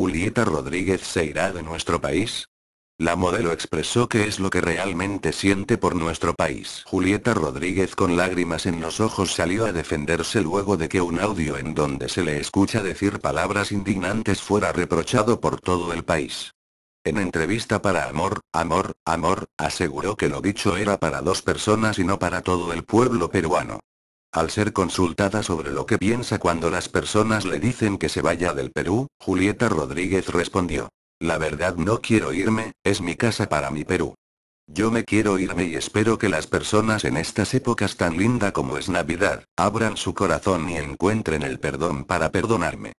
Julieta Rodríguez se irá de nuestro país. La modelo expresó que es lo que realmente siente por nuestro país. Julieta Rodríguez con lágrimas en los ojos salió a defenderse luego de que un audio en donde se le escucha decir palabras indignantes fuera reprochado por todo el país. En entrevista para Amor, Amor, Amor, aseguró que lo dicho era para dos personas y no para todo el pueblo peruano. Al ser consultada sobre lo que piensa cuando las personas le dicen que se vaya del Perú, Julieta Rodríguez respondió. La verdad no quiero irme, es mi casa para mi Perú. Yo me quiero irme y espero que las personas en estas épocas tan linda como es Navidad, abran su corazón y encuentren el perdón para perdonarme.